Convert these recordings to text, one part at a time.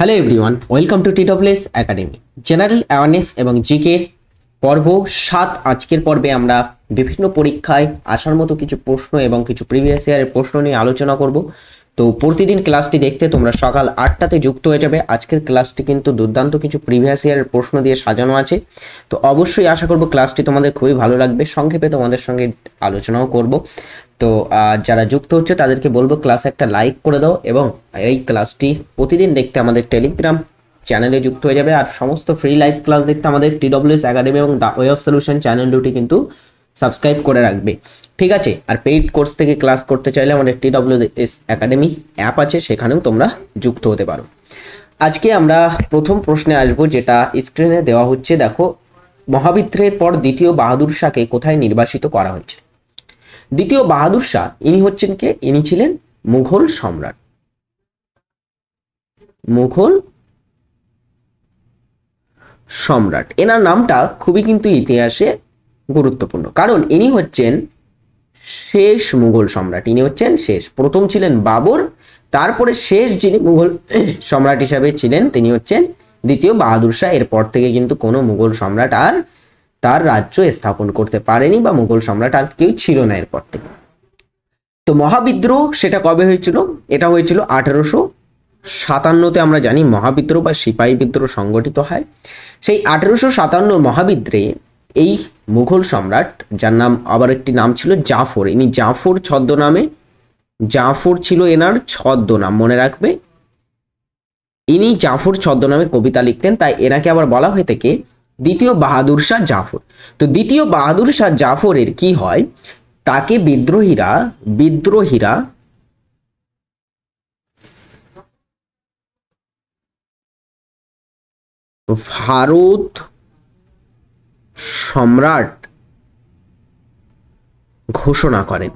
hello everyone welcome to TWS academy general awareness এবং কে পর্ব সাত আজকের পর্বে আমরা বিভিন্ন পরীক্ষায় আসার মতো কিছু প্রশ্ন এবং কিছু প্রিভিয়াস ইয়ারের প্রশ্ন নিয়ে আলোচনা করব তো প্রতিদিন ক্লাসটি দেখতে তোমরা সকাল আটটাতে যুক্ত হয়ে যাবে আজকের ক্লাসটি কিন্তু দুর্দান্ত কিছু প্রিভিয়াস ইয়ারের প্রশ্ন দিয়ে সাজানো আছে তো অবশ্যই আশা করব ক্লাসটি তোমাদের খুবই ভালো লাগবে সংক্ষেপে তোমাদের সঙ্গে আলোচনাও করব তো যারা যুক্ত হচ্ছে তাদেরকে বলবো ক্লাস একটা লাইক করে দাও এবং এই ক্লাসটি প্রতিদিন দেখতে আমাদের টেলিগ্রাম চ্যানেলে যুক্ত হয়ে যাবে আর সমস্ত ফ্রি লাইভ ক্লাস দেখতে আমাদের টিডব্লিউএস একাডেমি এবং the way of solution channel দুটি কিন্তু সাবস্ক্রাইব করে রাখবে ঠিক আছে আর পেইড কোর্স থেকে ক্লাস করতে চাইলে আমাদের এস একাডেমি অ্যাপ আছে সেখানেও তোমরা যুক্ত হতে পারো আজকে আমরা প্রথম প্রশ্নে আসবো যেটা স্ক্রিনে দেওয়া হচ্ছে দেখো মহাবিদ্রের পর দ্বিতীয় বাহাদুর শাহকে কোথায় নির্বাসিত করা হয়েছে দ্বিতীয় বাহাদুর শাহ ইনি হচ্ছেন কে ইনি ছিলেন মুঘল সম্রাট মুঘল সম্রাট এনার নামটা খুবই কিন্তু ইতিহাসে গুরুত্বপূর্ণ কারণ ইনি হচ্ছেন শেষ মুঘল সম্রাট ইনি হচ্ছেন শেষ প্রথম ছিলেন বাবর তারপরে শেষ যিনি মুঘল সম্রাট হিসাবে ছিলেন তিনি হচ্ছেন দ্বিতীয় বাহাদুর শাহ এরপর থেকে কিন্তু কোনো মুঘল সম্রাট আর তার রাজ্য স্থাপন করতে পারেনি বা মুঘল সম্রাট আর কেউ ছিল না এরপর থেকে তো মহাবিদ্রোহ সেটা কবে হয়েছিল এটা হয়েছিল আঠেরোশো সাতান্নতে আমরা জানি মহাবিদ্রোহ বা সিপাহী বিদ্রোহ সংগঠিত হয় সেই আঠেরোশো সাতান্ন মহাবিদ্রে এই মুঘল সম্রাট যার নাম আবার একটি নাম ছিল জাফর ইনি জাফর ছদ্মনামে জাফর ছিল এনার ছদ্মনাম মনে রাখবে ইনি জাফর ছদ্মনামে কবিতা লিখতেন তাই এনাকে আবার বলা হয়ে থাকে দ্বিতীয় বাহাদুর শাহ জাফর তো দ্বিতীয় বাহাদুর শাহ জাফরের কি হয় তাকে বিদ্রোহীরা বিদ্রোহীরা ভারত সম্রাট ঘোষণা করেন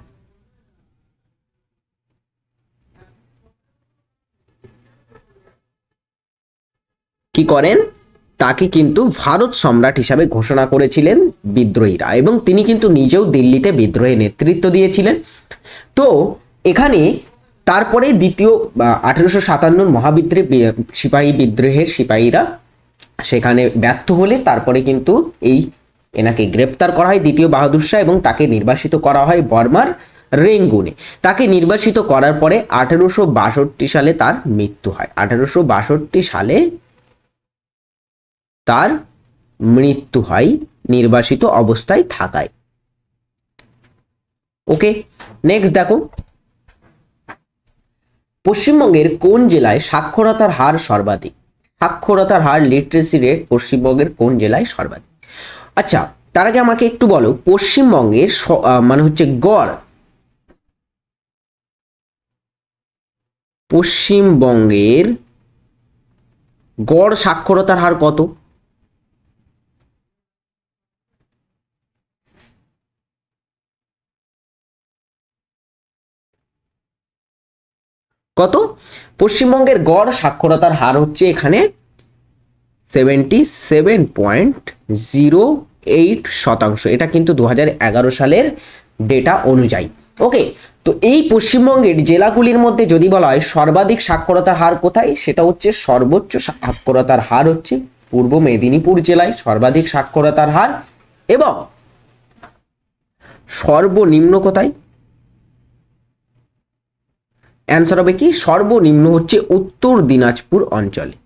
কি করেন তাকে কিন্তু ভারত সম্রাট হিসাবে ঘোষণা করেছিলেন বিদ্রোহীরা এবং তিনি কিন্তু নিজেও দিল্লিতে বিদ্রোহে নেতৃত্ব দিয়েছিলেন তো এখানে তারপরে দ্বিতীয় আঠেরোশো সাতান্ন মহাবিদ্রোহ সিপাহী বিদ্রোহের সিপাহীরা সেখানে ব্যর্থ হলে তারপরে কিন্তু এই এনাকে গ্রেপ্তার করা হয় দ্বিতীয় বাহাদুর শাহ এবং তাকে নির্বাসিত করা হয় বর্মার রেঙ্গুনে তাকে নির্বাসিত করার পরে আঠেরোশো সালে তার মৃত্যু হয় আঠেরোশো সালে তার মৃত্যু হয় নির্বাসিত অবস্থায় থাকায় ওকে নেক্সট দেখো পশ্চিমবঙ্গের কোন জেলায় সাক্ষরতার হার সর্বাধিক সাক্ষরতার হার লিটারেসি রেট পশ্চিমবঙ্গের কোন জেলায় সর্বাধিক আচ্ছা তার আগে আমাকে একটু বলো পশ্চিমবঙ্গের মানে হচ্ছে গড় পশ্চিমবঙ্গের গড় সাক্ষরতার হার কত কত পশ্চিমবঙ্গের গড় সাক্ষরতার হার হচ্ছে এখানে seventy seven point zero eight শতাংশ এটা কিন্তু দু সালের ডেটা অনুযায়ী ওকে তো এই পশ্চিমবঙ্গের জেলাগুলির মধ্যে যদি বলা হয় সর্বাধিক সাক্ষরতার হার কোথায় সেটা হচ্ছে সর্বোচ্চ সাক্ষরতার হার হচ্ছে পূর্ব মেদিনীপুর জেলায় সর্বাধিক সাক্ষরতার হার এবং সর্বনিম্ন কোথায় অ্যান্সার হবে কি সর্বনিম্ন হচ্ছে উত্তর দিনাজপুর অঞ্চলে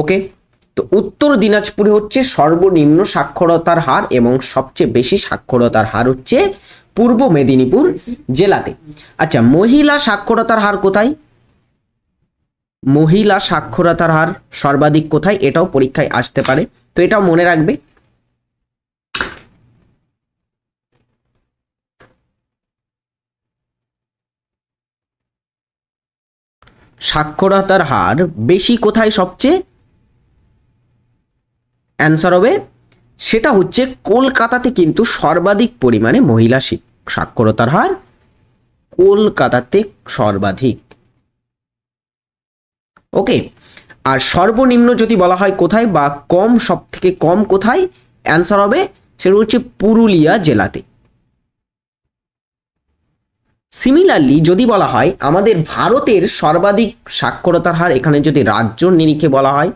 ওকে তো উত্তর দিনাজপুরে হচ্ছে সর্বনিম্ন সাক্ষরতার হার এবং সবচেয়ে বেশি সাক্ষরতার হার হচ্ছে পূর্ব মেদিনীপুর জেলাতে আচ্ছা মহিলা সাক্ষরতার হার কোথায় মহিলা সাক্ষরতার হার সর্বাধিক কোথায় এটাও পরীক্ষায় আসতে পারে তো এটাও মনে রাখবে সাক্ষরতার হার বেশি কোথায় সবচেয়ে অ্যান্সার হবে সেটা হচ্ছে কলকাতাতে কিন্তু সর্বাধিক পরিমাণে মহিলা সাক্ষরতার হার কলকাতাতে সর্বাধিক ওকে আর সর্বনিম্ন যদি বলা হয় কোথায় বা কম সব থেকে কম কোথায় অ্যান্সার হবে সেটা হচ্ছে পুরুলিয়া জেলাতে সিমিলারলি যদি বলা হয় আমাদের ভারতের সর্বাধিক সাক্ষরতার হার এখানে যদি রাজ্য নিরিখে বলা হয়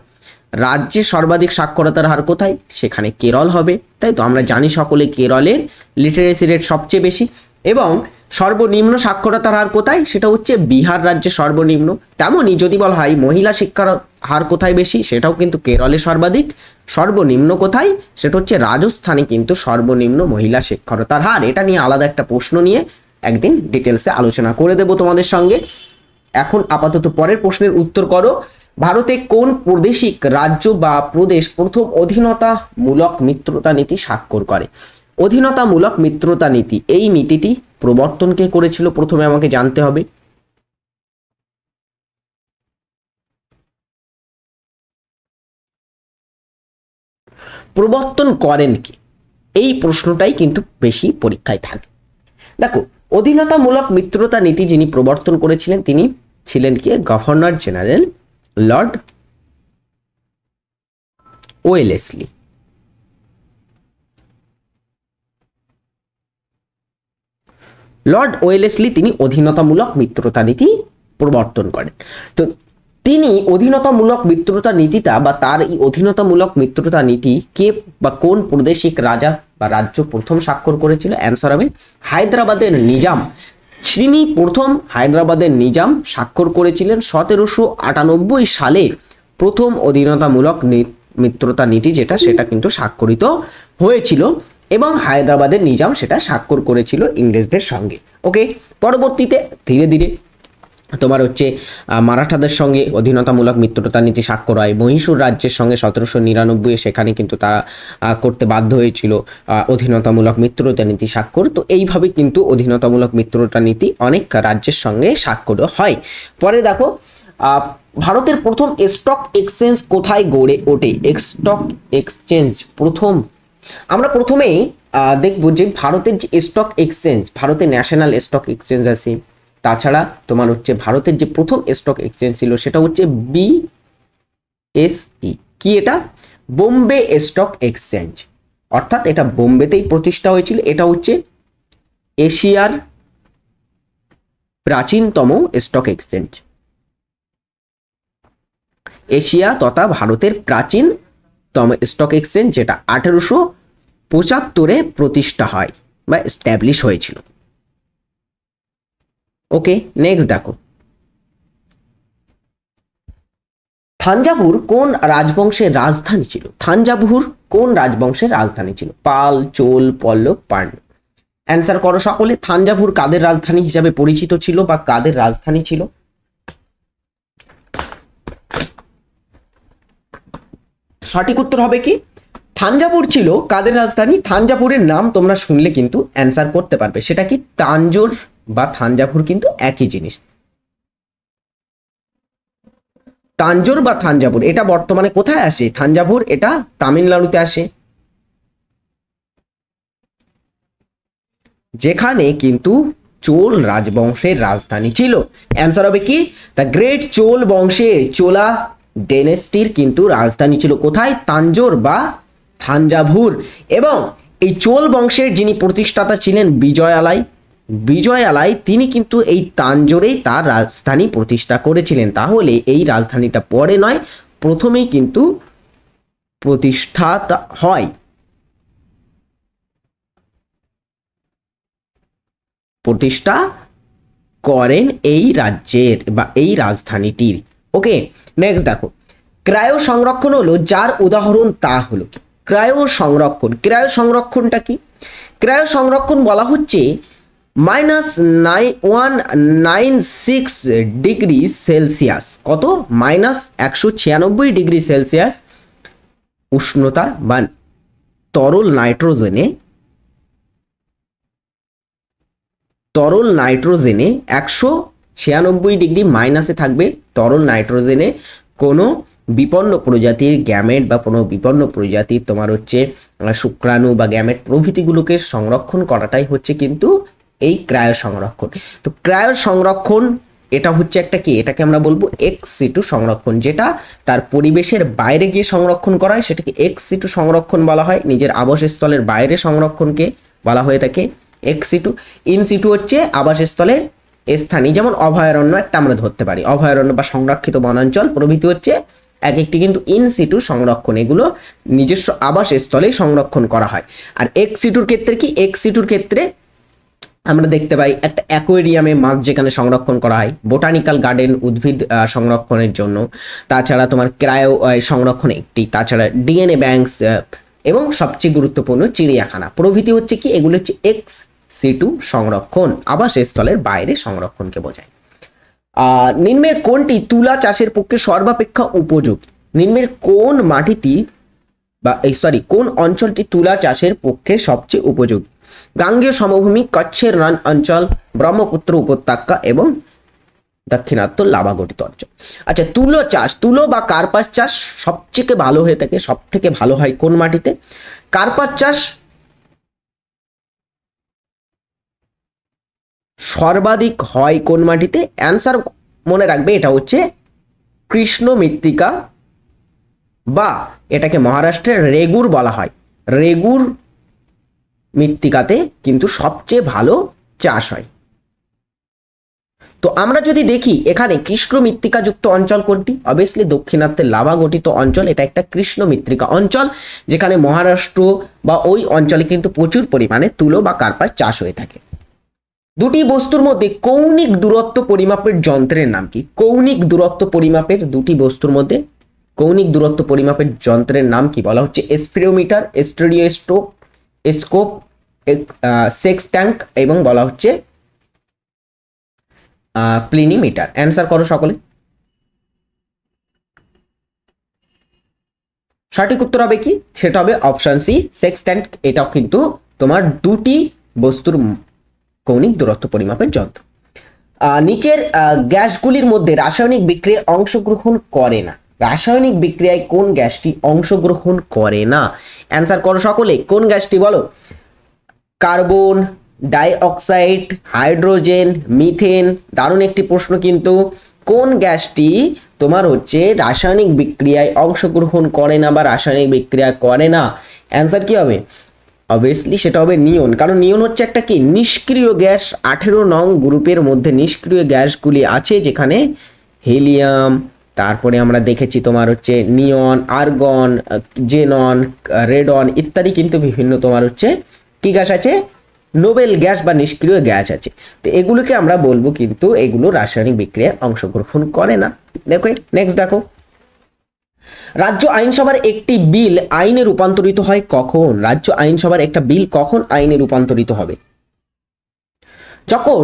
রাজ্যে সর্বাধিক সাক্ষরতার হার কোথায় সেখানে কেরল হবে তাই তো আমরা জানি সকলে কেরলের লিটারেসি রেট সবচেয়ে বেশি এবং সর্বনিম্ন সাক্ষরতার হার কোথায় সেটা হচ্ছে বিহার রাজ্যে সর্বনিম্ন তেমনই যদি বলা হয় মহিলা শিক্ষার হার কোথায় বেশি সেটাও কিন্তু কেরলে সর্বাধিক সর্বনিম্ন কোথায় সেটা হচ্ছে রাজস্থানে কিন্তু সর্বনিম্ন মহিলা সাক্ষরতার হার এটা নিয়ে আলাদা একটা প্রশ্ন নিয়ে একদিন ডিটেলসে আলোচনা করে দেব তোমাদের সঙ্গে এখন আপাতত পরের প্রশ্নের উত্তর করো ভারতে কোন প্রাদেশিক রাজ্য বা প্রদেশ প্রথম অধীনতা মূলক মিত্রতা নীতি স্বাক্ষর করে অধীনতামূলক মিত্রতা নীতি এই নীতিটি প্রবর্তন কে করেছিল প্রথমে আমাকে জানতে হবে প্রবর্তন করেন কি এই প্রশ্নটাই কিন্তু বেশি পরীক্ষায় থাকে দেখো অধীনতামূলক মিত্রতা নীতি যিনি প্রবর্তন করেছিলেন তিনি ছিলেন কি governor general Lord Wellesley Lord Wellesley তিনি অধীনতামূলক মিত্রতা নীতি প্রবর্তন করেন তো তিনি অধীনতামূলক মিত্রতা নীতিটা বা তার এই অধীনতামূলক মিত্রতা নীতি কে বা কোন প্রাদেশিক রাজা বা রাজ্য প্রথম স্বাক্ষর করেছিল অ্যান্সার হবে হায়দ্রাবাদের নিজাম তিনি প্রথম হায়দ্রাবাদের নিজাম স্বাক্ষর করেছিলেন সতেরোশো আটানব্বই সালে প্রথম অধীনতামূলক মিত্রতা নীতি যেটা সেটা কিন্তু স্বাক্ষরিত হয়েছিল এবং হায়দ্রাবাদের নিজাম সেটা স্বাক্ষর করেছিল ইংরেজদের সঙ্গে ওকে পরবর্তীতে ধীরে ধীরে তোমার হচ্ছে মারাঠাদের সঙ্গে অধীনতামূলক মিত্রতা নীতি স্বাক্ষর হয় মহীশূর রাজ্যের সঙ্গে সতেরোশো নিরানব্বই সেখানে কিন্তু তারা করতে বাধ্য হয়েছিল অধীনতামূলক মিত্রতা নীতি স্বাক্ষর তো এইভাবে কিন্তু অধীনতামূলক মিত্রতা নীতি অনেক রাজ্যের সঙ্গে স্বাক্ষর হয় পরে দেখো ভারতের প্রথম স্টক এক্সচেঞ্জ কোথায় গড়ে ওঠে স্টক এক্সচেঞ্জ প্রথম আমরা প্রথমেই দেখবো যে ভারতের যে স্টক এক্সচেঞ্জ ভারতের ন্যাশনাল স্টক এক্সচেঞ্জ আছে তাছাড়া তোমার হচ্ছে ভারতের যে প্রথম স্টক এক্সচেঞ্জ ছিল সেটা হচ্ছে বি এস ই কি এটা বোম্বে স্টক এক্সচেঞ্জ অর্থাৎ এটা বোম্বেতেই প্রতিষ্ঠা হয়েছিল এটা হচ্ছে এশিয়ার প্রাচীনতম স্টক এক্সচেঞ্জ এশিয়া তথা ভারতের প্রাচীনতম স্টক এক্সচেঞ্জ যেটা আঠেরোশো পঁচাত্তরে প্রতিষ্ঠা হয় বা স্ট্যাবলিশ হয়েছিল ওকে নেক্সট দেখো থাঞ্জাভুর কোন রাজবংশের রাজধানী ছিল থাঞ্জাভুর কোন রাজবংশের রাজধানী ছিল পাল চোল পল্লব পান্ড অ্যান্সার করো সকলে থাঞ্জাভুর কাদের রাজধানী হিসাবে পরিচিত ছিল বা কাদের রাজধানী ছিল সঠিক উত্তর হবে কি থাঞ্জাপুর ছিল কাদের রাজধানী থাঞ্জাপুরের নাম তোমরা শুনলে কিন্তু অ্যান্সার করতে পারবে সেটা কি তাঞ্জোর বা থানজাভুর কিন্তু একই জিনিস তাঞ্জোর বা থানজাভুর এটা বর্তমানে কোথায় আসে থানজাভুর এটা তামিলনাড়ুতে আসে যেখানে কিন্তু চোল রাজবংশের রাজধানী ছিল অ্যান্সার হবে কি দ্য গ্রেট চোল বংশের চোলা ডেনেস্টির কিন্তু রাজধানী ছিল কোথায় তাঞ্জোর বা থানজাভুর এবং এই চোল বংশের যিনি প্রতিষ্ঠাতা ছিলেন বিজয়ালাই বিজয়ালায় তিনি কিন্তু এই তাঞ্জোরেই তার রাজধানী প্রতিষ্ঠা করেছিলেন তাহলে এই রাজধানীটা পরে নয় প্রথমেই কিন্তু প্রতিষ্ঠা হয় প্রতিষ্ঠা করেন এই রাজ্যের বা এই রাজধানীটির ওকে নেক্সট দেখো ক্রায় সংরক্ষণ হলো যার উদাহরণ তা হলো ক্রায় সংরক্ষণ ক্রায় সংরক্ষণটা কি ক্রায় সংরক্ষণ বলা হচ্ছে মাইনাস নাই one nine six degree Celsius কত মাইনাস একশো ছিয়ানব্বই ডিগ্রি সেলসিয়াস উষ্ণতা বা তরল নাইট্রোজেনে তরল নাইট্রোজেনে একশো ছিয়ানব্বই ডিগ্রি মাইনাসে থাকবে তরল নাইট্রোজেনে কোনো বিপন্ন প্রজাতির গ্যামেট বা কোনো বিপন্ন প্রজাতির তোমার হচ্ছে শুক্রাণু বা গ্যামেট প্রভৃতিগুলোকে সংরক্ষণ করাটাই হচ্ছে কিন্তু এই ক্রায় সংরক্ষণ তো ক্রায় সংরক্ষণ এটা হচ্ছে একটা কি এটাকে আমরা বলবো এক্স সিটু সংরক্ষণ যেটা তার পরিবেশের বাইরে গিয়ে সংরক্ষণ করা হয় সেটাকে এক্স সিটু সংরক্ষণ বলা হয় নিজের আবাসস্থলের বাইরে সংরক্ষণকে বলা হয়ে থাকে এক্স সিটু ইন সিটু হচ্ছে আবাসস্থলের স্থানে যেমন অভয়ারণ্য একটা আমরা ধরতে পারি অভয়ারণ্য বা সংরক্ষিত বনাঞ্চল প্রভৃতি হচ্ছে এক একটি কিন্তু ইন সিটু সংরক্ষণ এগুলো নিজস্ব আবাসস্থলেই সংরক্ষণ করা হয় আর এক্স সিটুর ক্ষেত্রে কি এক্স সিটুর ক্ষেত্রে আমরা দেখতে পাই একটা অ্যাকোয়ারিয়ামে মাছ যেখানে সংরক্ষণ করা হয় বোটানিক্যাল গার্ডেন উদ্ভিদ সংরক্ষণের জন্য তাছাড়া তোমার ক্রায়ো সংরক্ষণ একটি তাছাড়া ডিএনএ ব্যাংকস এবং সবচেয়ে গুরুত্বপূর্ণ চিড়িয়াখানা প্রভৃতি হচ্ছে কি এগুলো হচ্ছে এক্স সি টু সংরক্ষণ স্থলের বাইরে সংরক্ষণকে বোঝায় নিম্নের কোনটি তুলা চাষের পক্ষে সর্বাপেক্ষা উপযোগী নিম্নের কোন মাটিটি বা এই সরি কোন অঞ্চলটি তুলা চাষের পক্ষে সবচেয়ে উপযোগী গাঙ্গেয় সমভূমি কচ্ছের রান অঞ্চল ব্রহ্মপুত্র উপত্যকা এবং দক্ষিণাত্য লাভা গঠিত অঞ্চল আচ্ছা তুলো চাষ তুলো বা কার্পাস চাষ সবচেয়ে ভালো হয়ে থাকে সব থেকে ভালো হয় কোন মাটিতে কার্পাস চাষ সর্বাধিক হয় কোন মাটিতে অ্যান্সার মনে রাখবে এটা হচ্ছে কৃষ্ণ মৃত্তিকা বা এটাকে মহারাষ্ট্রের রেগুর বলা হয় রেগুর মৃত্তিকাতে কিন্তু সবচেয়ে ভালো চাষ হয় তো আমরা যদি দেখি এখানে কৃষ্ণ মৃত্তিকাযুক্ত অঞ্চল কোনটি অবভিয়াসলি দক্ষিণাত্যের লাভা গঠিত অঞ্চল এটা একটা কৃষ্ণ মৃত্তিকা অঞ্চল যেখানে মহারাষ্ট্র বা ওই অঞ্চলে কিন্তু প্রচুর পরিমাণে তুলো বা কার্পাস চাষ হয়ে থাকে দুটি বস্তুর মধ্যে কৌণিক দূরত্ব পরিমাপের যন্ত্রের নাম কি কৌণিক দূরত্ব পরিমাপের দুটি বস্তুর মধ্যে কৌণিক দূরত্ব পরিমাপের যন্ত্রের নাম কি বলা হচ্ছে spirometer stereoscope sextant এবং বলা হচ্ছে প্লিনিমিটার uh, অ্যান্সার করো সকলে সঠিক উত্তর হবে কি সেটা হবে অপশান সি সেক্স ট্যাঙ্ক এটাও কিন্তু তোমার দুটি বস্তুর কৌণিক দূরত্ব পরিমাপের যন্ত্র নিচের গ্যাসগুলির মধ্যে রাসায়নিক বিক্রিয়ায় অংশগ্রহণ করে না রাসায়নিক বিক্রিয়ায় কোন গ্যাসটি অংশগ্রহণ করে না অ্যান্সার করো সকলে কোন গ্যাসটি বলো কার্বন ডাইঅক্সাইড হাইড্রোজেন মিথেন দারুণ একটি প্রশ্ন কিন্তু কোন গ্যাসটি তোমার হচ্ছে রাসায়নিক বিক্রিয়ায় অংশগ্রহণ করে না বা রাসায়নিক বিক্রিয়া করে না অ্যান্সার কি হবে অবভিয়াসলি সেটা হবে নিয়ন কারণ নিয়ন হচ্ছে একটা কি নিষ্ক্রিয় গ্যাস আঠেরো নং গ্রুপের মধ্যে নিষ্ক্রিয় গ্যাসগুলি আছে যেখানে হিলিয়াম তারপরে আমরা দেখেছি তোমার হচ্ছে নিয়ন আর্গন জেনন রেডন ইত্যাদি কিন্তু বিভিন্ন তোমার হচ্ছে কি গ্যাস আছে নোবেল গ্যাস বা নিষ্ক্রিয় গ্যাস আছে তো এগুলোকে আমরা বলবো কিন্তু এগুলো রাসায়নিক বিক্রিয়ায় অংশগ্রহণ করে না দেখো নেক্সট দেখো রাজ্য আইনসভার একটি বিল আইনে রূপান্তরিত হয় কখন রাজ্য আইনসভার একটা বিল কখন আইনে রূপান্তরিত হবে যখন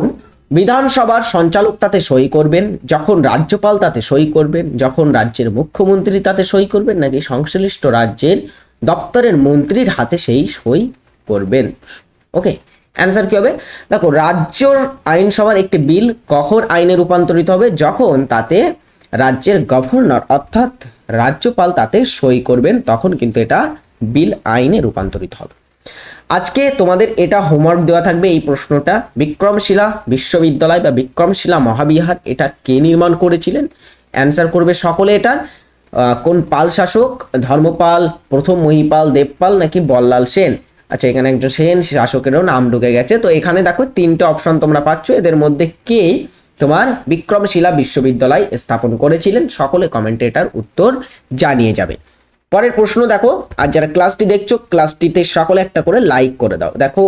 বিধানসভার সঞ্চালক তাতে সই করবেন যখন রাজ্যপাল তাতে সই করবেন যখন রাজ্যের মুখ্যমন্ত্রী তাতে সই করবেন নাকি সংশ্লিষ্ট রাজ্যের দপ্তরের মন্ত্রীর হাতে সেই সই করবেন ওকে অ্যান্সার কি হবে দেখো রাজ্যর আইনসভার একটি বিল কখন আইনে রূপান্তরিত হবে যখন তাতে রাজ্যের গভর্নর অর্থাৎ রাজ্যপাল তাতে সই করবেন তখন কিন্তু এটা বিল আইনে রূপান্তরিত হবে আজকে তোমাদের এটা হোমওয়ার্ক দেওয়া থাকবে এই প্রশ্নটা বিক্রমশিলা বিশ্ববিদ্যালয় বা বিক্রমশিলা মহাবিহার এটা কে নির্মাণ করেছিলেন অ্যান্সার করবে সকলে এটা কোন পাল শাসক ধর্মপাল প্রথম মহিপাল দেবপাল নাকি বল্লাল সেন আচ্ছা এখানে একজন সেন শাসকেরও নাম ঢুকে গেছে তো এখানে দেখো তিনটে অপশন তোমরা পাচ্ছ এদের মধ্যে কে তোমার বিক্রমশিলা বিশ্ববিদ্যালয় স্থাপন করেছিলেন সকলে কমেন্টে এটার উত্তর জানিয়ে যাবে পরের প্রশ্ন দেখো আর যারা ক্লাসটি দেখছো ক্লাসটিতে সকলে একটা করে লাইক করে দাও দেখো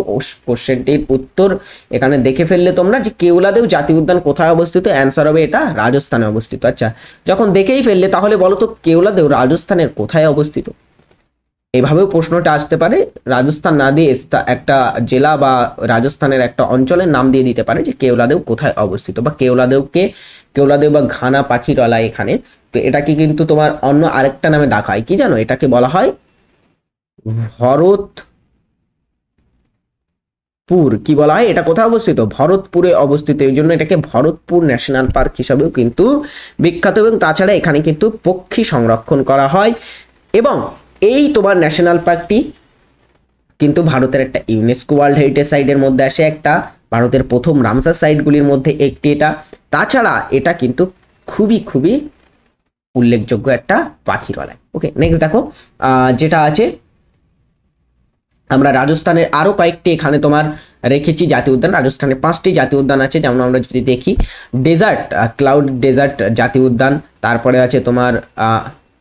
কোশ্চেনটির উত্তর এখানে দেখে ফেললে তোমরা যে কেওলাদেও জাতীয় উদ্যান কোথায় অবস্থিত অ্যান্সার হবে এটা রাজস্থানে অবস্থিত আচ্ছা যখন দেখেই ফেললে তাহলে বলো তো কেওলাদেও রাজস্থানের কোথায় অবস্থিত এভাবেও প্রশ্নটা আসতে পারে রাজস্থান না দিয়ে একটা জেলা বা রাজস্থানের একটা অঞ্চলের নাম দিয়ে দিতে পারে যে কেওলাদেও কোথায় অবস্থিত বা কেওলাদেওকে কেওলাদেব বা ঘানা পাখিরলা এখানে তো এটাকে কিন্তু তোমার অন্য আরেকটা নামে ডাকা হয় কি জানো এটাকে বলা হয় ভরত পুর কি বলা হয় এটা কোথায় অবস্থিত ভরতপুরে অবস্থিত এই জন্য এটাকে ভরতপুর ন্যাশনাল পার্ক হিসাবেও কিন্তু বিখ্যাত এবং তাছাড়া এখানে কিন্তু পক্ষী সংরক্ষণ করা হয় এবং এই তোমার ন্যাশনাল পার্কটি কিন্তু ভারতের একটা ইউনেস্কো ওয়ার্ল্ড হেরিটেজ সাইটের মধ্যে আসে একটা ভারতের প্রথম রামসার সাইটগুলির মধ্যে একটি এটা তাছাড়া এটা কিন্তু খুবই খুবই উল্লেখযোগ্য একটা পাখির বলায় ওকে নেক্সট দেখো যেটা আছে আমরা রাজস্থানের আরও কয়েকটি এখানে তোমার রেখেছি জাতীয় উদ্যান রাজস্থানে পাঁচটি জাতীয় উদ্যান আছে যেমন আমরা যদি দেখি ডেজার্ট ক্লাউড ডেজার্ট জাতীয় উদ্যান তারপরে আছে তোমার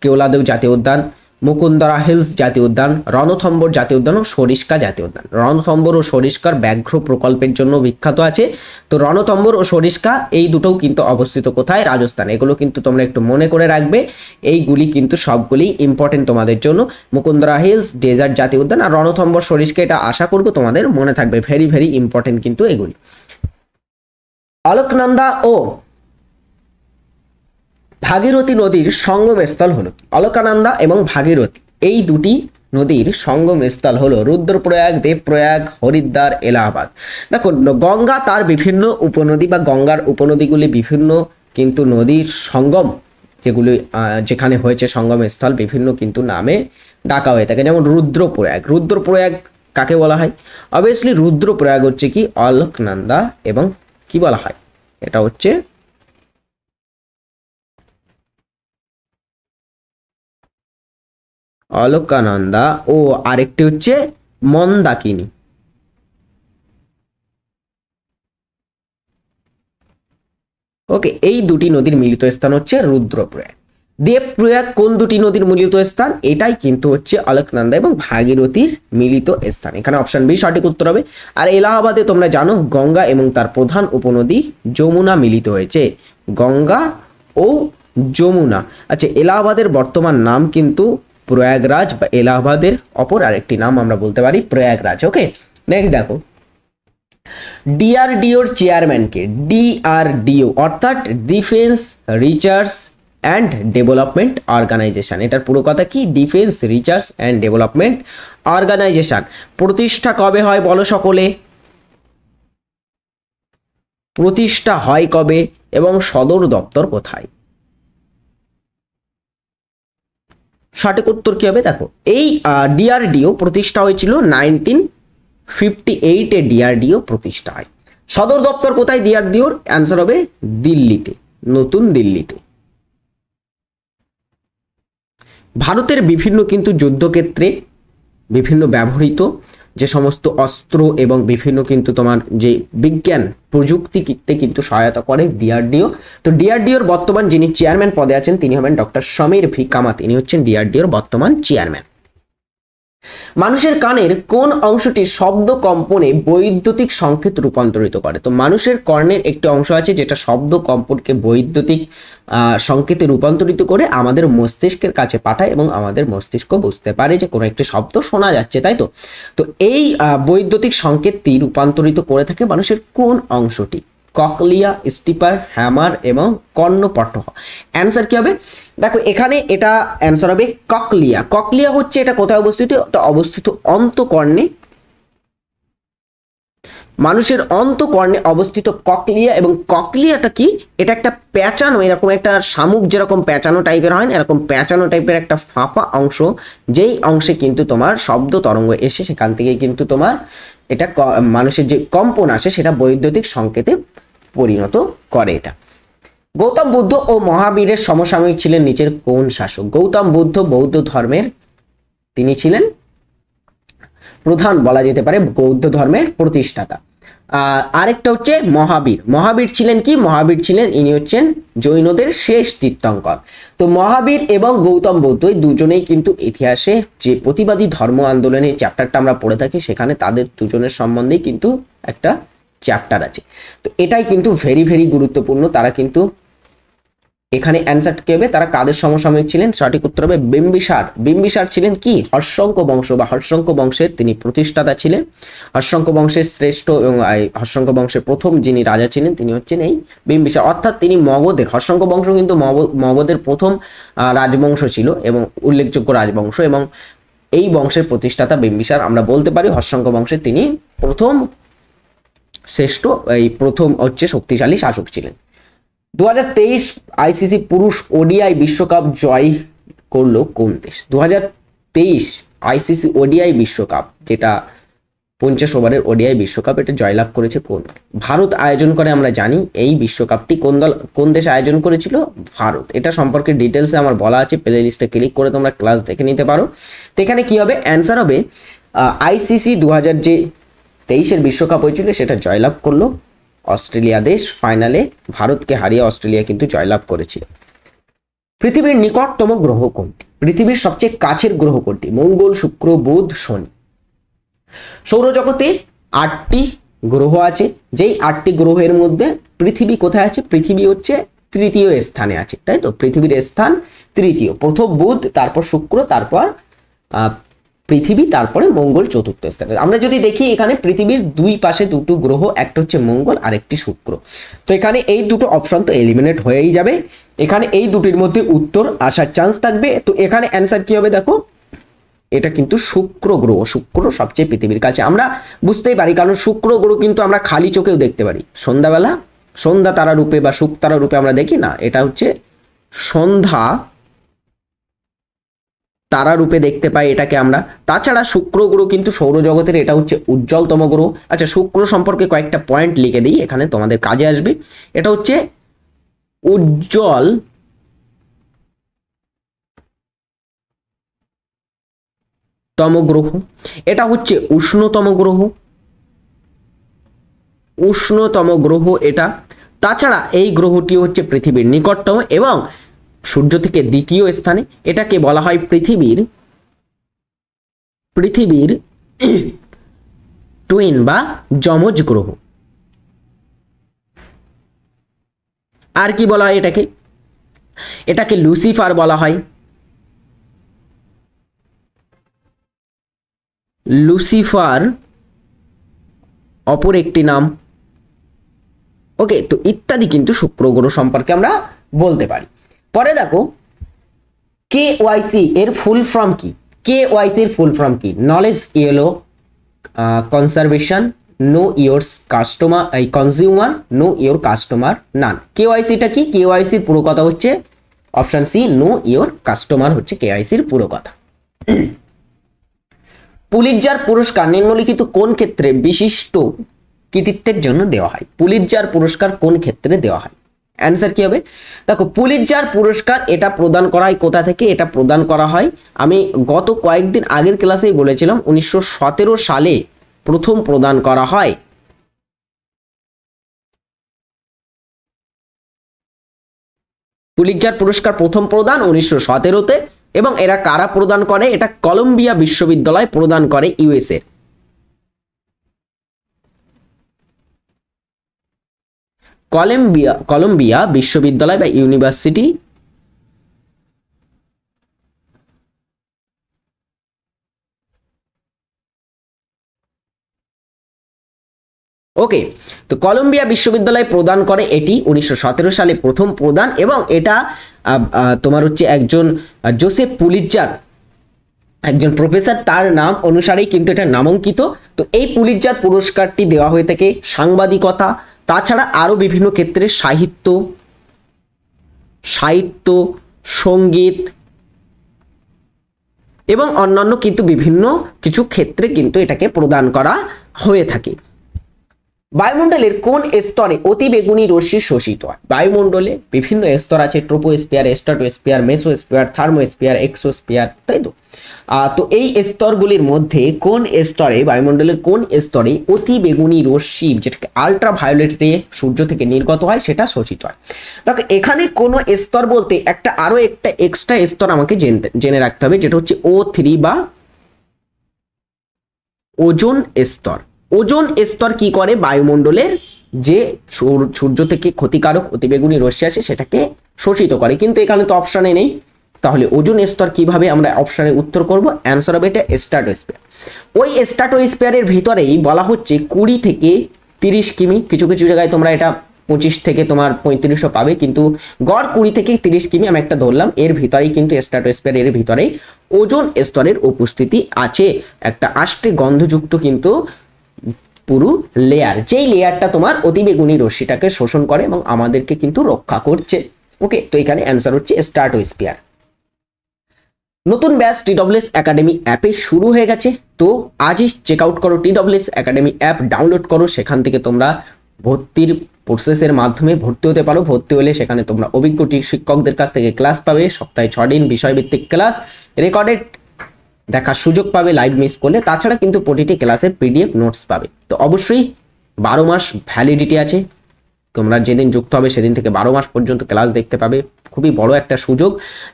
কেওলাদেও জাতীয় উদ্যান মুকুন্দরা হিলস জাতীয় উদ্যান রণথম্বর জাতীয় উদ্যান ও সরিষ্কা জাতীয় উদ্যান রণথম্বর ও সরিষ্কার ব্যাঘ্র প্রকল্পের জন্য বিখ্যাত আছে তো রণথম্বর ও সরিষ্কা এই দুটোও কিন্তু অবস্থিত কোথায় রাজস্থান এগুলো কিন্তু তোমরা একটু মনে করে রাখবে এইগুলি কিন্তু সবগুলি ইম্পর্টেন্ট তোমাদের জন্য মুকুন্দরা হিলস ডেজার্ট জাতীয় উদ্যান আর রণথম্বর সরিষ্কা এটা আশা করবো তোমাদের মনে থাকবে ভেরি ভেরি ইম্পর্টেন্ট কিন্তু এগুলি আলোকনন্দা ও ভাগীরথী নদীর সঙ্গমস্থল হল অলকানন্দা এবং ভাগীরথী এই দুটি নদীর সঙ্গমস্থল হলো রুদ্রপ্রয়াগ দেবপ্রয়াগ হরিদ্বার এলাহাবাদ দেখো গঙ্গা তার বিভিন্ন উপনদী বা গঙ্গার উপনদীগুলি বিভিন্ন কিন্তু নদীর সঙ্গম যেগুলি যেখানে হয়েছে সঙ্গমস্থল বিভিন্ন কিন্তু নামে ডাকা হয়ে থাকে যেমন রুদ্রপ্রয়াগ রুদ্রপ্রয়াগ কাকে বলা হয় অবভিয়াসলি রুদ্রপ্রয়াগ হচ্ছে কি অলকনন্দা এবং কি বলা হয় এটা হচ্ছে অলকানন্দা ও আরেকটি হচ্ছে মন্দাকিনী ওকে এই দুটি নদীর মিলিত স্থান হচ্ছে রুদ্রপ্রয়াগ দেবপ্রয়াগ কোন দুটি নদীর মিলিত স্থান এটাই কিন্তু হচ্ছে অলকনন্দা এবং ভাগীরথীর মিলিত স্থান এখানে অপশন বি সঠিক উত্তর হবে আর এলাহাবাদে তোমরা জানো গঙ্গা এবং তার প্রধান উপনদী যমুনা মিলিত হয়েছে গঙ্গা ও যমুনা আচ্ছা এলাহাবাদের বর্তমান নাম কিন্তু প্রয়াগরাজ বা এলাহাবাদের অপর আরেকটি নাম আমরা বলতে পারি প্রয়াগরাজ ওকে নেক্সট দেখো ডিআরডিওর চেয়ারম্যানকে ডিআরডিও অর্থাৎ defence research and development organisation এটার পুরো কথা কি defence research and development organisation প্রতিষ্ঠা কবে হয় বলো সকলে প্রতিষ্ঠা হয় কবে এবং সদর দপ্তর কোথায় সঠিক উত্তর কি হবে দেখো এই ডিআরডিও প্রতিষ্ঠা হয়েছিল নাইনটিন ফিফটি এইটে ডিআরডিও প্রতিষ্ঠা হয় সদর দপ্তর কোথায় ডিআরডিওর অ্যান্সার হবে দিল্লিতে নতুন দিল্লিতে ভারতের বিভিন্ন কিন্তু যুদ্ধক্ষেত্রে বিভিন্ন ব্যবহৃত যে সমস্ত অস্ত্র এবং বিভিন্ন কিন্তু তোমার যে বিজ্ঞান প্রযুক্তিতে কিন্তু সহায়তা করে ডিআরডিও তো ডিআরডিওর বর্তমান যিনি চেয়ারম্যান পদে আছেন তিনি হবেন ডক্টর সমীর ভি কামাত ইনি হচ্ছেন ডিআরডিওর বর্তমান চেয়ারম্যান মানুষের কানের কোন অংশটি শব্দ কম্পনে বৈদ্যুতিক সংকেত রূপান্তরিত করে তো মানুষের কর্ণের একটি অংশ আছে যেটা শব্দ কম্পনকে বৈদ্যুতিক সংকেতে রূপান্তরিত করে আমাদের মস্তিষ্কের কাছে পাঠায় এবং আমাদের মস্তিষ্ক বুঝতে পারে যে কোনো একটি শব্দ শোনা যাচ্ছে তাই তো তো এই বৈদ্যুতিক সংকেতটি রূপান্তরিত করে থাকে মানুষের কোন অংশটি ককলিয়া স্টিপার হ্যামার এবং কর্ণপটহ অ্যান্সার কি হবে দেখো এখানে এটা অ্যান্সার হবে ককলিয়া ককলিয়া হচ্ছে এটা কোথায় অবস্থিত এটা অবস্থিত অন্তকর্ণে মানুষের অন্তকর্ণে অবস্থিত ককলিয়া এবং ককলিয়াটা কি এটা একটা প্যাঁচানো এরকম একটা শামুক যেরকম প্যাঁচানো টাইপের হয় না এরকম প্যাঁচানো টাইপের একটা ফাঁপা অংশ যেই অংশে কিন্তু তোমার শব্দ তরঙ্গ এসে সেখান থেকে কিন্তু তোমার এটা মানুষের যে কম্পন আসে সেটা বৈদ্যুতিক সংকেতে পরিণত করে এটা গৌতম বুদ্ধ ও মহাবীরের সমসাময়িক ছিলেন নিচের কোন শাসক গৌতম বুদ্ধ বৌদ্ধ ধর্মের তিনি ছিলেন প্রধান বলা যেতে পারে বৌদ্ধ ধর্মের প্রতিষ্ঠাতা আরেকটা হচ্ছে মহাবীর মহাবীর ছিলেন কি মহাবীর ছিলেন ইনি হচ্ছেন জৈনদের শেষ তীর্থঙ্কর তো মহাবীর এবং গৌতম বৌদ্ধ দুজনেই কিন্তু ইতিহাসে যে প্রতিবাদী ধর্ম আন্দোলনের চ্যাপ্টারটা আমরা পড়ে থাকি সেখানে তাদের দুজনের সম্বন্ধেই কিন্তু একটা চ্যাপ্টার আছে তো এটাই কিন্তু ভেরি ভেরি গুরুত্বপূর্ণ তারা কিন্তু এখানে অ্যান্সার কি হবে তারা কাদের সমসাময়িক ছিলেন সঠিক উত্তর হবে বিম্বিসার বিম্বিসার ছিলেন কি হর্ষঙ্ক বংশ বা হর্ষঙ্ক বংশের তিনি প্রতিষ্ঠাতা ছিলেন হর্ষঙ্ক বংশের শ্রেষ্ঠ এবং হর্ষঙ্ক বংশের প্রথম যিনি রাজা ছিলেন তিনি হচ্ছেন এই বিম্বিসার অর্থাৎ তিনি মগধের হর্ষঙ্ক বংশ কিন্তু মগধের প্রথম রাজবংশ ছিল এবং উল্লেখযোগ্য রাজবংশ এবং এই বংশের প্রতিষ্ঠাতা বিম্বিসার আমরা বলতে পারি হর্ষঙ্ক বংশের তিনি প্রথম শ্রেষ্ঠ এই প্রথম হচ্ছে শক্তিশালী শাসক ছিলেন দু আইসিসি পুরুষ ওডিআই বিশ্বকাপ জয় করলো কোন দেশ দু আইসিসি ওডিআই বিশ্বকাপ যেটা পঞ্চাশ ওভারের ওডিআই বিশ্বকাপ এটা জয়লাভ করেছে কোন ভারত আয়োজন করে আমরা জানি এই বিশ্বকাপটি কোন দল কোন দেশ আয়োজন করেছিল ভারত এটা সম্পর্কে ডিটেলসে আমার বলা আছে প্লে লিস্টে ক্লিক করে তোমরা ক্লাস দেখে নিতে পারো তো এখানে কী হবে অ্যান্সার হবে আইসিসি দু যে তেইশের বিশ্বকাপ হয়েছিল সেটা জয়লাভ করলো অস্ট্রেলিয়া দেশ ফাইনালে ভারতকে হারিয়ে অস্ট্রেলিয়া কিন্তু জয়লাভ করেছিল পৃথিবীর নিকটতম গ্রহ কোনটি পৃথিবীর সবচেয়ে কাছের গ্রহ কোনটি মঙ্গল শুক্র বুধ শনি সৌরজগতে আটটি গ্রহ আছে যেই আটটি গ্রহের মধ্যে পৃথিবী কোথায় আছে পৃথিবী হচ্ছে তৃতীয় স্থানে আছে তাই তো পৃথিবীর স্থান তৃতীয় প্রথম বুধ তারপর শুক্র তারপর পৃথিবী তারপরে মঙ্গল চতুর্থ স্থানে আমরা যদি দেখি এখানে পৃথিবীর দুই পাশে দুটো গ্রহ একটা হচ্ছে মঙ্গল আর একটি শুক্র তো এখানে এই দুটো অপশন তো এলিমিনেট হয়েই যাবে এখানে এই দুটির মধ্যে উত্তর আসার চান্স থাকবে তো এখানে অ্যান্সার কি হবে দেখো এটা কিন্তু শুক্র গ্রহ শুক্র সবচেয়ে পৃথিবীর কাছে আমরা বুঝতেই পারি কারণ শুক্র গ্রহ কিন্তু আমরা খালি চোখেও দেখতে পারি সন্ধ্যাবেলা সন্ধ্যা তারা রূপে বা শুক তারা রূপে আমরা দেখি না এটা হচ্ছে সন্ধ্যা তারা রূপে দেখতে পাই এটাকে আমরা তাছাড়া শুক্র গ্রহ কিন্তু সৌরজগতের এটা হচ্ছে উজ্জ্বলতম গ্রহ আচ্ছা শুক্র সম্পর্কে কয়েকটা পয়েন্ট লিখে দিই এখানে তোমাদের কাজে আসবে এটা হচ্ছে উজ্জ্বল তম গ্রহ এটা হচ্ছে উষ্ণতম গ্রহ উষ্ণতম গ্রহ এটা তাছাড়া এই গ্রহটি হচ্ছে পৃথিবীর নিকটতম এবং সূর্য থেকে দ্বিতীয় স্থানে এটাকে বলা হয় পৃথিবীর পৃথিবীর টুইন বা যমজ গ্রহ আর কি বলা হয় এটাকে এটাকে লুসিফার বলা হয় লুসিফার অপর একটি নাম ওকে তো ইত্যাদি কিন্তু শুক্র গ্রহ সম্পর্কে আমরা বলতে পারি পরে দেখো কে ওয়াইসি এর ফুল ফর্ম কি কে ওয়াইসি এর ফুল ফর্ম কি knowledge yellow conservation know your customer এই কনজিউমার নো ইয়োর কাস্টমার নান টা কি এর পুরো কথা হচ্ছে option C know your customer হচ্ছে কে এর পুরো কথা পুলিৎজার পুরস্কার নিম্নলিখিত কোন ক্ষেত্রে বিশিষ্ট কৃতিত্বের জন্য দেওয়া হয় পুলিৎজার পুরস্কার কোন ক্ষেত্রে দেওয়া হয় অ্যান্সার কি হবে দেখো পুলিৎজার পুরস্কার এটা প্রদান করা হয় কোথা থেকে এটা প্রদান করা হয় আমি গত কয়েকদিন আগের ক্লাসেই বলেছিলাম উনিশশো সালে প্রথম প্রদান করা হয় পুলিৎজার পুরস্কার প্রথম প্রদান উনিশশো সতেরোতে এবং এরা কারা প্রদান করে এটা কলম্বিয়া বিশ্ববিদ্যালয় প্রদান করে ইউএসএ কলম্বিয়া কলম্বিয়া বিশ্ববিদ্যালয় বা ইউনিভার্সিটি ওকে তো কলম্বিয়া বিশ্ববিদ্যালয় প্রদান করে এটি উনিশশো সালে প্রথম প্রদান এবং এটা তোমার হচ্ছে একজন জোসেফ পুলিচার একজন প্রফেসর তার নাম অনুসারেই কিন্তু এটা নামাঙ্কিত তো এই পুলিচার পুরস্কারটি দেওয়া হয়ে থাকে সাংবাদিকতা তাছাড়া আরও বিভিন্ন ক্ষেত্রে সাহিত্য সাহিত্য সঙ্গীত এবং অন্যান্য কিন্তু বিভিন্ন কিছু ক্ষেত্রে কিন্তু এটাকে প্রদান করা হয়ে থাকে বায়ুমণ্ডলের কোন স্তরে অতি বেগুনি রশ্মি শোষিত হয় বায়ুমণ্ডলে বিভিন্ন স্তর আছে tropo troposphere thermo mesosphere exosphere তাই তো তো এই স্তরগুলির মধ্যে কোন স্তরে বায়ুমণ্ডলের কোন স্তরে অতি বেগুনি রশ্মি যেটাকে আলট্রা ভায়োলেট রে সূর্য থেকে নির্গত হয় সেটা শোষিত হয় দেখো এখানে কোন স্তর বলতে একটা আরও একটা এক্সট্রা স্তর আমাকে জেনে রাখতে হবে যেটা হচ্ছে ও থ্রি বা ওজন স্তর ওজন স্তর কি করে বায়ুমণ্ডলের যে সূর্য থেকে ক্ষতিকারক অতিবেগুনি রশ্মি আছে সেটাকে শোষিত করে কিন্তু এখানে তো অপশানে নেই তাহলে ওজন স্তর কিভাবে আমরা অপশানে উত্তর করব অ্যান্সার হবে এটা স্পেয়ার ওই স্পেয়ারের ভিতরেই বলা হচ্ছে কুড়ি থেকে তিরিশ কিমি কিছু কিছু জায়গায় তোমরা এটা পঁচিশ থেকে তোমার পঁয়ত্রিশও পাবে কিন্তু গড় কুড়ি থেকে তিরিশ কিমি আমি একটা ধরলাম এর ভিতরেই কিন্তু স্পেয়ার এর ভিতরেই ওজন স্তরের উপস্থিতি আছে একটা আষ্টে গন্ধযুক্ত কিন্তু পুরো লেয়ার যেই লেয়ারটা তোমার অতিবেগুনি রশ্মিটাকে শোষণ করে এবং আমাদেরকে কিন্তু রক্ষা করছে ওকে তো এখানে অ্যান্সার হচ্ছে স্পেয়ার নতুন ব্যাচ টিডব্লিউএস একাডেমি অ্যাপে শুরু হয়ে গেছে তো আজই চেক আউট করো টিডব্লিউএস একাডেমি অ্যাপ ডাউনলোড করো সেখান থেকে তোমরা ভর্তির প্রসেসের মাধ্যমে ভর্তি হতে পারো ভর্তি হলে সেখানে তোমরা অভিজ্ঞ শিক্ষকদের কাছ থেকে ক্লাস পাবে সপ্তাহে ছ দিন বিষয়ভিত্তিক ক্লাস রেকর্ডেড দেখার সুযোগ পাবে লাইভ মিস করলে তাছাড়া কিন্তু প্রতিটি ক্লাসের পিডিএফ নোটস পাবে তো অবশ্যই বারো মাস ভ্যালিডিটি আছে তোমরা যেদিন যুক্ত হবে সেদিন থেকে বারো মাস পর্যন্ত ক্লাস দেখতে পাবে খুবই বড় একটা সুযোগ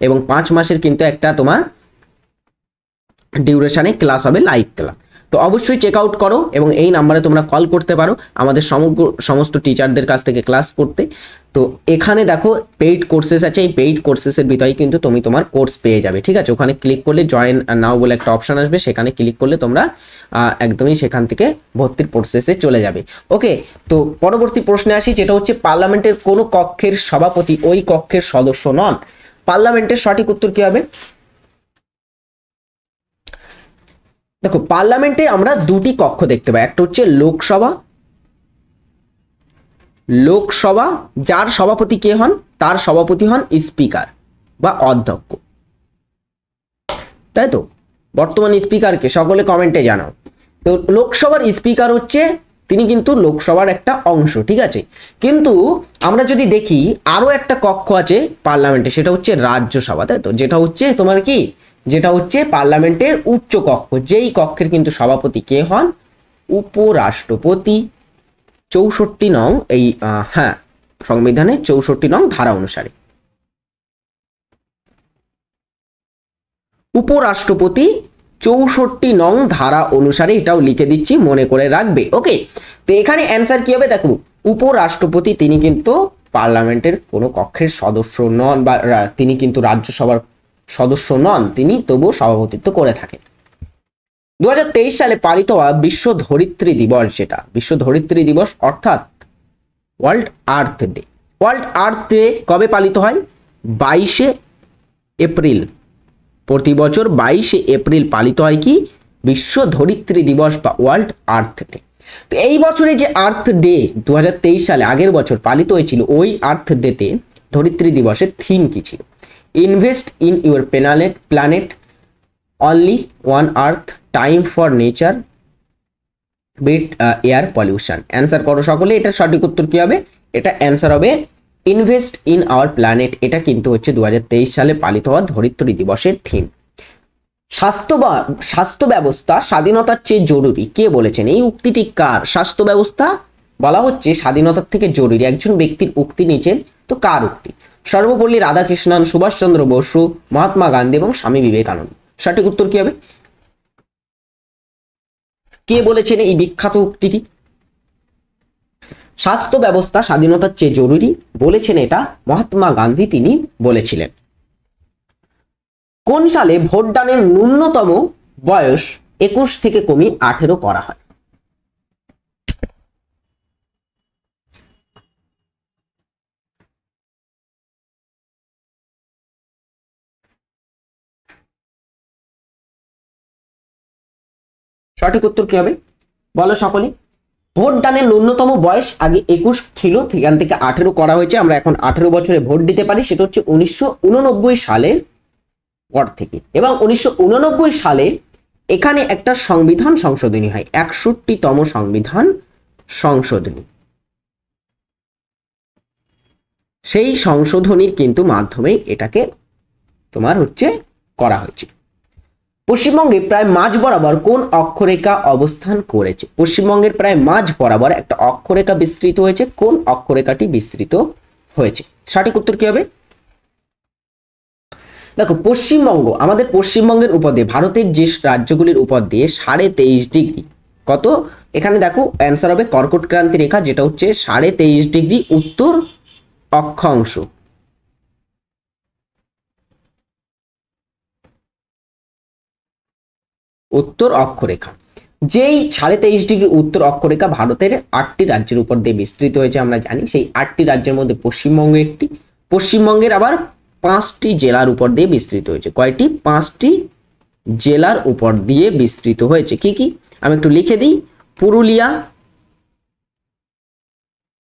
এবং পাঁচ মাসের কিন্তু একটা তোমার ডিউরেশানে ক্লাস হবে লাইভ ক্লাস তো অবশ্যই চেক আউট করো এবং এই নাম্বারে তোমরা কল করতে পারো আমাদের সমগ্র সমস্ত টিচারদের কাছ থেকে ক্লাস করতে তো এখানে দেখো পেইড কোর্সেস আছে এই পেইড কোর্সেসের ভিতরে কিন্তু তুমি তোমার কোর্স পেয়ে যাবে ঠিক আছে ওখানে ক্লিক করলে জয়েন নাও বলে একটা অপশান আসবে সেখানে ক্লিক করলে তোমরা একদমই সেখান থেকে ভর্তির প্রসেসে চলে যাবে ওকে তো পরবর্তী প্রশ্নে আসি যেটা হচ্ছে পার্লামেন্টের কোনো কক্ষের সভাপতি ওই কক্ষের সদস্য নন পার্লামেন্টের সঠিক উত্তর কী হবে দেখো পার্লামেন্টে আমরা দুটি কক্ষ দেখতে পাই একটা হচ্ছে লোকসভা লোকসভা যার সভাপতি কে হন তার সভাপতি হন স্পিকার বা অধ্যক্ষ তাই তো বর্তমান স্পিকারকে সকলে কমেন্টে জানাও তো লোকসভার স্পিকার হচ্ছে তিনি কিন্তু লোকসভার একটা অংশ ঠিক আছে কিন্তু আমরা যদি দেখি আরো একটা কক্ষ আছে পার্লামেন্টে সেটা হচ্ছে রাজ্যসভা তাই তো যেটা হচ্ছে তোমার কি যেটা হচ্ছে পার্লামেন্টের উচ্চ কক্ষ যেই কক্ষের কিন্তু সভাপতি কে হন উপরাষ্ট্রপতি চৌষট্টি নং এই হ্যাঁ সংবিধানের চৌষট্টি নং ধারা অনুসারে উপরাষ্ট্রপতি চৌষট্টি নং ধারা অনুসারে এটাও লিখে দিচ্ছি মনে করে রাখবে ওকে তো এখানে অ্যান্সার কি হবে দেখো উপরাষ্ট্রপতি তিনি কিন্তু পার্লামেন্টের কোনো কক্ষের সদস্য নন বা তিনি কিন্তু রাজ্যসভার সদস্য নন তিনি তবুও সভাপতিত্ব করে থাকেন দু সালে পালিত হওয়া বিশ্ব ধরিত্রী দিবস যেটা বিশ্ব ধরিত্রী দিবস অর্থাৎ World Earth Day World Earth Day কবে পালিত হয় বাইশে এপ্রিল প্রতি বছর বাইশে এপ্রিল পালিত হয় কি বিশ্ব ধরিত্রী দিবস বা ওয়ার্ল্ড আর্থ ডে তো এই বছরে যে আর্থ ডে দু সালে আগের বছর পালিত হয়েছিল ওই আর্থ ডেতে ধরিত্রী দিবসের থিম কি ছিল invest in your planet planet only one earth time for nature beat air pollution answer করো সকলে এটা সঠিক উত্তর কী হবে এটা অ্যান্সার হবে ইনভেস্ট ইন আওয়ার প্ল্যানেট এটা কিন্তু হচ্ছে দু সালে পালিত হওয়া ধরিত্রী দিবসের থিম স্বাস্থ্য বা স্বাস্থ্য ব্যবস্থা স্বাধীনতার চেয়ে জরুরি কে বলেছেন এই উক্তিটি কার স্বাস্থ্য ব্যবস্থা বলা হচ্ছে স্বাধীনতার থেকে জরুরি একজন ব্যক্তির উক্তি নিচ্ছেন তো কার উক্তি সর্বপল্লী রাধাকৃষ্ণন সুভাষচন্দ্র বসু মহাত্মা গান্ধী এবং স্বামী বিবেকানন্দ সঠিক উত্তর কি হবে কে বলেছেন এই বিখ্যাত উক্তিটি স্বাস্থ্য ব্যবস্থা স্বাধীনতার চেয়ে জরুরি বলেছেন এটা মহাত্মা গান্ধী তিনি বলেছিলেন কোন সালে ভোটদানের ন্যূনতম বয়স একুশ থেকে কমি আঠেরো করা হয় সঠিক উত্তর কি হবে বলো সকলে ভোট দানের ন্যূনতম বয়স আগে একুশ ছিল সেখান থেকে আঠেরো করা হয়েছে আমরা এখন আঠেরো বছরে ভোট দিতে পারি সেটা হচ্ছে উনিশশো সালের পর থেকে এবং উনিশশো সালে এখানে একটা সংবিধান সংশোধনী হয় একষট্টিতম সংবিধান সংশোধনী সেই সংশোধনীর কিন্তু মাধ্যমে এটাকে তোমার হচ্ছে করা হয়েছে পশ্চিমবঙ্গে প্রায় মাঝ বরাবর কোন অক্ষরেখা অবস্থান করেছে পশ্চিমবঙ্গের প্রায় মাঝ বরাবর একটা অক্ষরেখা বিস্তৃত হয়েছে কোন অক্ষরেখাটি বিস্তৃত হয়েছে সঠিক উত্তর কি হবে দেখো পশ্চিমবঙ্গ আমাদের পশ্চিমবঙ্গের উপর দিয়ে ভারতের যে রাজ্যগুলির উপর দিয়ে সাড়ে তেইশ ডিগ্রি কত এখানে দেখো অ্যান্সার হবে কর্কট ক্রান্তি রেখা যেটা হচ্ছে সাড়ে তেইশ ডিগ্রি উত্তর অক্ষাংশ উত্তর অক্ষরেখা যেই সাড়ে তেইশ ডিগ্রি উত্তর অক্ষরেখা ভারতের আটটি রাজ্যের উপর দিয়ে বিস্তৃত হয়েছে আমরা জানি সেই আটটি রাজ্যের মধ্যে পশ্চিমবঙ্গ একটি পশ্চিমবঙ্গের আবার পাঁচটি জেলার উপর দিয়ে বিস্তৃত হয়েছে কয়টি পাঁচটি জেলার উপর দিয়ে বিস্তৃত হয়েছে কি কি আমি একটু লিখে দিই পুরুলিয়া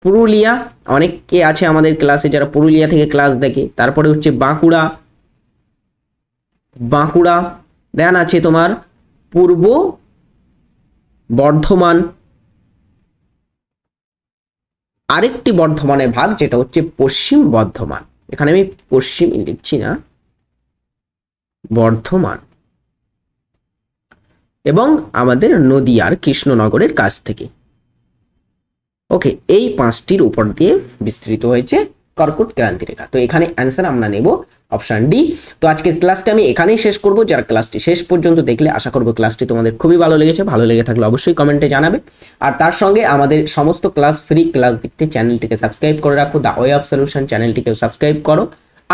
পুরুলিয়া অনেকে আছে আমাদের ক্লাসে যারা পুরুলিয়া থেকে ক্লাস দেখে তারপরে হচ্ছে বাঁকুড়া বাঁকুড়া দেন আছে তোমার পূর্ব বর্ধমান আরেকটি বর্ধমানের ভাগ যেটা হচ্ছে পশ্চিম বর্ধমান এখানে আমি পশ্চিম লিখছি না বর্ধমান এবং আমাদের নদিয়ার কৃষ্ণনগরের কাছ থেকে ওকে এই পাঁচটির উপর দিয়ে বিস্তৃত হয়েছে কর্কট ক্রান্তি রেখা তো এখানে অ্যান্সার আমরা নেব অপশান ডি তো আজকের ক্লাসটি আমি এখানেই শেষ করব যারা ক্লাসটি শেষ পর্যন্ত দেখলে আশা করব ক্লাসটি তোমাদের খুবই ভালো লেগেছে ভালো লেগে থাকলে অবশ্যই কমেন্টে জানাবে আর তার সঙ্গে আমাদের সমস্ত ক্লাস ফ্রি ক্লাস দেখতে চ্যানেলটিকে সাবস্ক্রাইব করে রাখো দ্য ওয়ে অফ সলিউশন চ্যানেলটিকেও সাবস্ক্রাইব করো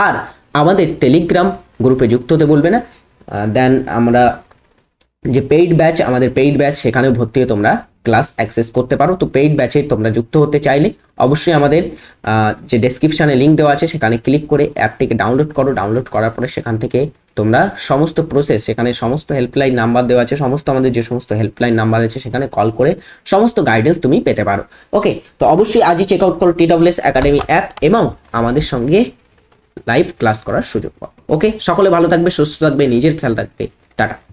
আর আমাদের টেলিগ্রাম গ্রুপে যুক্ত হতে বলবে না দেন আমরা যে পেইড ব্যাচ আমাদের পেইড ব্যাচ সেখানেও ভর্তি হয়ে তোমরা ক্লাস অ্যাক্সেস করতে পারো তো পেইড ব্যাচে তোমরা যুক্ত হতে চাইলে অবশ্যই আমাদের যে ডেসক্রিপশানে লিঙ্ক দেওয়া আছে সেখানে ক্লিক করে অ্যাপটিকে ডাউনলোড করো ডাউনলোড করার পরে সেখান থেকে তোমরা সমস্ত প্রসেস সেখানে সমস্ত হেল্পলাইন নাম্বার দেওয়া আছে সমস্ত আমাদের যে সমস্ত হেল্পলাইন নাম্বার আছে সেখানে কল করে সমস্ত গাইডেন্স তুমি পেতে পারো ওকে তো অবশ্যই আজই চেক আউট করো টিডব্লিউএস একাডেমি অ্যাপ এবং আমাদের সঙ্গে লাইভ ক্লাস করার সুযোগ পাও ওকে সকলে ভালো থাকবে সুস্থ থাকবে নিজের খেয়াল রাখবে টাটা